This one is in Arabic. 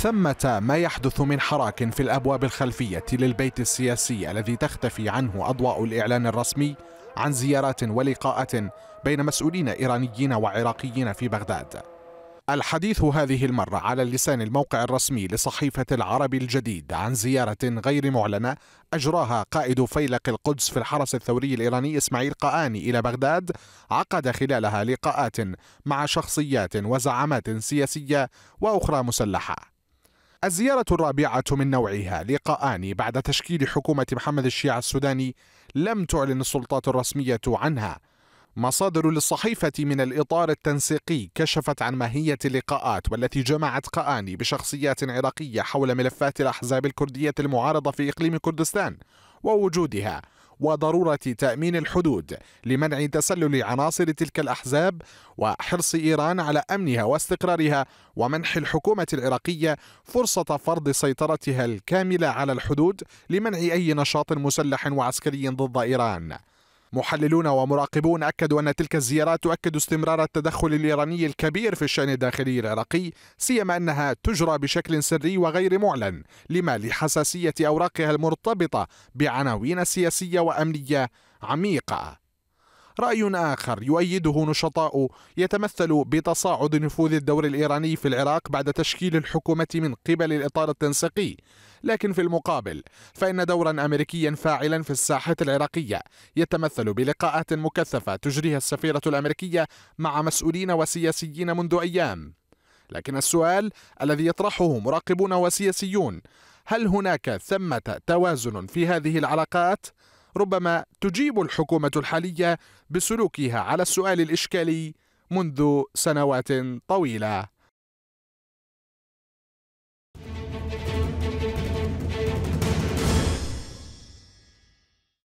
ثمة ما يحدث من حراك في الأبواب الخلفية للبيت السياسي الذي تختفي عنه أضواء الإعلان الرسمي عن زيارات ولقاءات بين مسؤولين إيرانيين وعراقيين في بغداد الحديث هذه المرة على لسان الموقع الرسمي لصحيفة العرب الجديد عن زيارة غير معلنة أجراها قائد فيلق القدس في الحرس الثوري الإيراني إسماعيل قآني إلى بغداد عقد خلالها لقاءات مع شخصيات وزعامات سياسية وأخرى مسلحة الزيارة الرابعة من نوعها لقاءان بعد تشكيل حكومة محمد الشيع السوداني لم تعلن السلطات الرسمية عنها مصادر للصحيفة من الإطار التنسيقي كشفت عن ماهية اللقاءات والتي جمعت قآني بشخصيات عراقية حول ملفات الأحزاب الكردية المعارضة في إقليم كردستان ووجودها وضروره تامين الحدود لمنع تسلل عناصر تلك الاحزاب وحرص ايران على امنها واستقرارها ومنح الحكومه العراقيه فرصه فرض سيطرتها الكامله على الحدود لمنع اي نشاط مسلح وعسكري ضد ايران محللون ومراقبون أكدوا أن تلك الزيارات تؤكد استمرار التدخل الإيراني الكبير في الشأن الداخلي العراقي سيما أنها تجرى بشكل سري وغير معلن لما لحساسية أوراقها المرتبطة بعناوين سياسية وأمنية عميقة رأي آخر يؤيده نشطاء يتمثل بتصاعد نفوذ الدور الإيراني في العراق بعد تشكيل الحكومة من قبل الإطار التنسيقي لكن في المقابل فإن دورا أمريكيا فاعلا في الساحة العراقية يتمثل بلقاءات مكثفة تجريها السفيرة الأمريكية مع مسؤولين وسياسيين منذ أيام لكن السؤال الذي يطرحه مراقبون وسياسيون هل هناك ثمة توازن في هذه العلاقات؟ ربما تجيب الحكومة الحالية بسلوكها على السؤال الإشكالي منذ سنوات طويلة